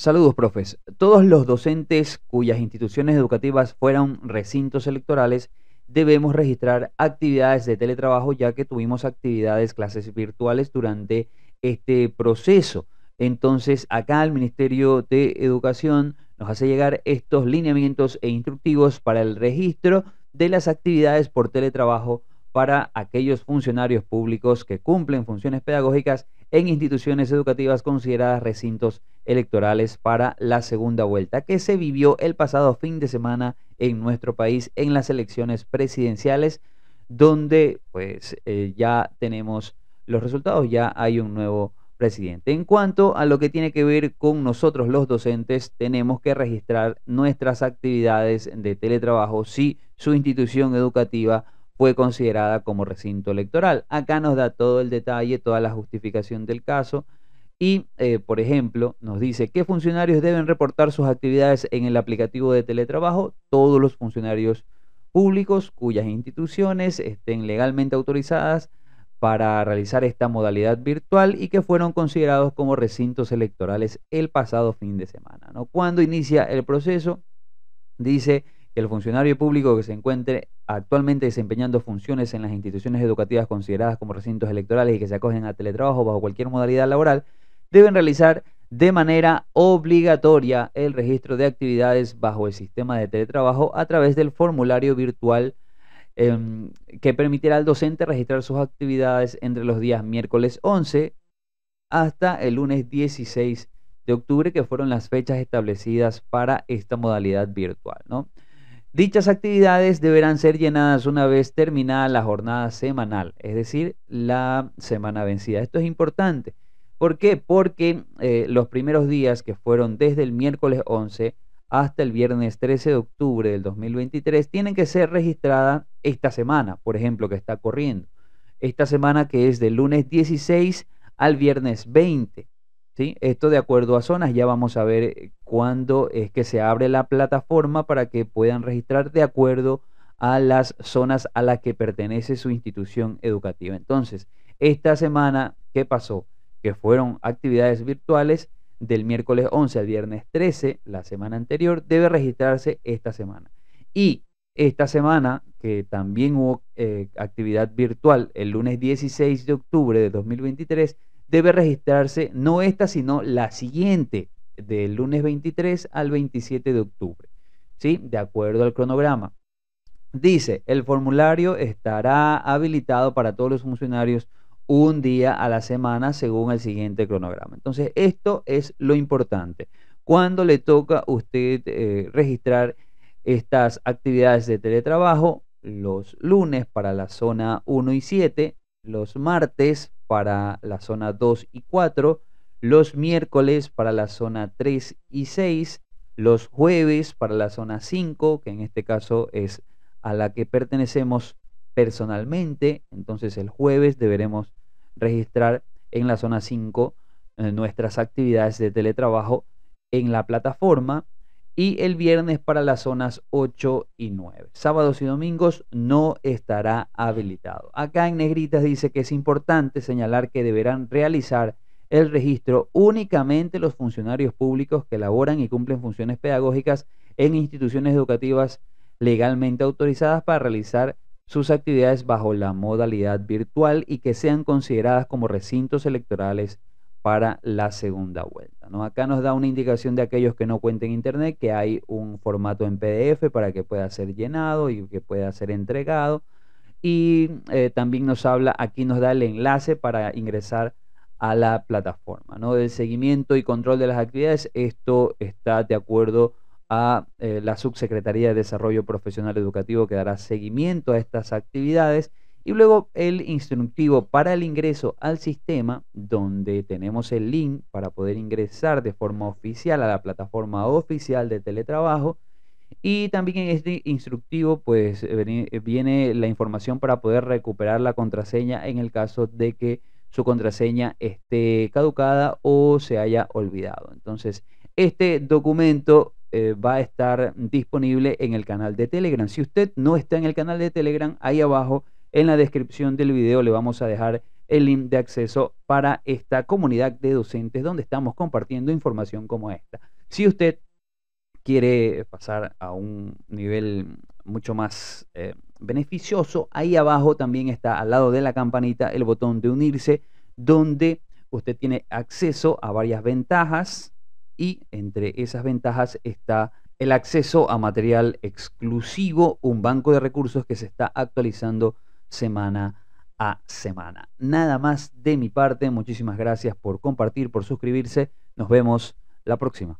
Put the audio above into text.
Saludos, profes. Todos los docentes cuyas instituciones educativas fueran recintos electorales debemos registrar actividades de teletrabajo ya que tuvimos actividades, clases virtuales durante este proceso. Entonces, acá el Ministerio de Educación nos hace llegar estos lineamientos e instructivos para el registro de las actividades por teletrabajo para aquellos funcionarios públicos que cumplen funciones pedagógicas en instituciones educativas consideradas recintos electorales para la segunda vuelta que se vivió el pasado fin de semana en nuestro país en las elecciones presidenciales donde pues eh, ya tenemos los resultados, ya hay un nuevo presidente. En cuanto a lo que tiene que ver con nosotros los docentes, tenemos que registrar nuestras actividades de teletrabajo si su institución educativa fue considerada como recinto electoral. Acá nos da todo el detalle, toda la justificación del caso y, eh, por ejemplo, nos dice qué funcionarios deben reportar sus actividades en el aplicativo de teletrabajo, todos los funcionarios públicos cuyas instituciones estén legalmente autorizadas para realizar esta modalidad virtual y que fueron considerados como recintos electorales el pasado fin de semana. Cuando inicia el proceso, dice el funcionario público que se encuentre actualmente desempeñando funciones en las instituciones educativas consideradas como recintos electorales y que se acogen a teletrabajo bajo cualquier modalidad laboral, deben realizar de manera obligatoria el registro de actividades bajo el sistema de teletrabajo a través del formulario virtual em, que permitirá al docente registrar sus actividades entre los días miércoles 11 hasta el lunes 16 de octubre, que fueron las fechas establecidas para esta modalidad virtual. ¿no? Dichas actividades deberán ser llenadas una vez terminada la jornada semanal, es decir, la semana vencida. Esto es importante. ¿Por qué? Porque eh, los primeros días, que fueron desde el miércoles 11 hasta el viernes 13 de octubre del 2023, tienen que ser registradas esta semana, por ejemplo, que está corriendo. Esta semana que es del lunes 16 al viernes 20. Esto de acuerdo a zonas, ya vamos a ver eh, cuándo es que se abre la plataforma para que puedan registrar de acuerdo a las zonas a las que pertenece su institución educativa. Entonces, esta semana, ¿qué pasó? Que fueron actividades virtuales del miércoles 11 al viernes 13, la semana anterior, debe registrarse esta semana. Y esta semana, que también hubo eh, actividad virtual el lunes 16 de octubre de 2023, debe registrarse no esta, sino la siguiente, del lunes 23 al 27 de octubre, ¿sí? De acuerdo al cronograma. Dice, el formulario estará habilitado para todos los funcionarios un día a la semana según el siguiente cronograma. Entonces, esto es lo importante. Cuando le toca a usted eh, registrar estas actividades de teletrabajo? Los lunes para la zona 1 y 7, los martes para la zona 2 y 4, los miércoles para la zona 3 y 6, los jueves para la zona 5, que en este caso es a la que pertenecemos personalmente, entonces el jueves deberemos registrar en la zona 5 eh, nuestras actividades de teletrabajo en la plataforma y el viernes para las zonas 8 y 9. Sábados y domingos no estará habilitado. Acá en negritas dice que es importante señalar que deberán realizar el registro únicamente los funcionarios públicos que laboran y cumplen funciones pedagógicas en instituciones educativas legalmente autorizadas para realizar sus actividades bajo la modalidad virtual y que sean consideradas como recintos electorales para la segunda vuelta. Acá nos da una indicación de aquellos que no cuenten internet que hay un formato en PDF para que pueda ser llenado y que pueda ser entregado. Y eh, también nos habla, aquí nos da el enlace para ingresar a la plataforma. ¿no? El seguimiento y control de las actividades, esto está de acuerdo a eh, la Subsecretaría de Desarrollo Profesional Educativo que dará seguimiento a estas actividades y luego el instructivo para el ingreso al sistema, donde tenemos el link para poder ingresar de forma oficial a la plataforma oficial de teletrabajo. Y también en este instructivo pues eh, eh, viene la información para poder recuperar la contraseña en el caso de que su contraseña esté caducada o se haya olvidado. Entonces, este documento eh, va a estar disponible en el canal de Telegram. Si usted no está en el canal de Telegram, ahí abajo en la descripción del video le vamos a dejar el link de acceso para esta comunidad de docentes donde estamos compartiendo información como esta. Si usted quiere pasar a un nivel mucho más eh, beneficioso, ahí abajo también está al lado de la campanita el botón de unirse donde usted tiene acceso a varias ventajas y entre esas ventajas está el acceso a material exclusivo, un banco de recursos que se está actualizando semana a semana. Nada más de mi parte, muchísimas gracias por compartir, por suscribirse. Nos vemos la próxima.